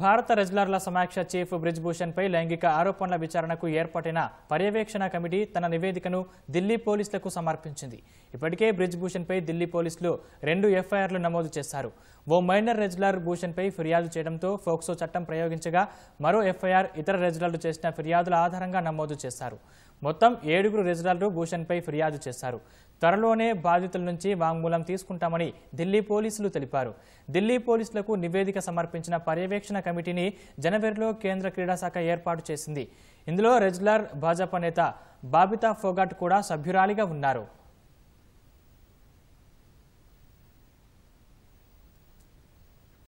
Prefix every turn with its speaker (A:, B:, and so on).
A: భారత రెజ్లర్ల సమాఖ్య చీఫ్ పై లైంగిక ఆరోపణల విచారణకు ఏర్పడిన పర్యవేక్షణ కమిటీ తన నివేదికను ఢిల్లీ పోలీసులకు సమర్పించింది ఇప్పటికే పై ఢిల్లీ పోలీసులు రెండు ఎఫ్ఐఆర్లు నమోదు చేశారు ఓ మైనర్ రెజ్లర్ భూషణ్పై ఫిర్యాదు చేయడంతో ఫోక్సో చట్టం ప్రయోగించగా మరో ఎఫ్ఐఆర్ ఇతర రెజ్లర్లు చేసిన ఫిర్యాదుల ఆధారంగా నమోదు చేశారు మొత్తం ఏడుగురు రెజిడెంట్లు భూషణ్పై ఫిర్యాదు చేశారు త్వరలోనే బాధితుల నుంచి వాంగ్మూలం తీసుకుంటామని ఢిల్లీ పోలీసులు తెలిపారు ఢిల్లీ పోలీసులకు నివేదిక సమర్పించిన పర్యవేక్షణ కమిటీని జనవరిలో కేంద్ర క్రీడా శాఖ ఏర్పాటు చేసింది ఇందులో రెజ్లార్ భాజపా నేత బాబితా ఫోగాట్ కూడా సభ్యురాలిగా ఉన్నారు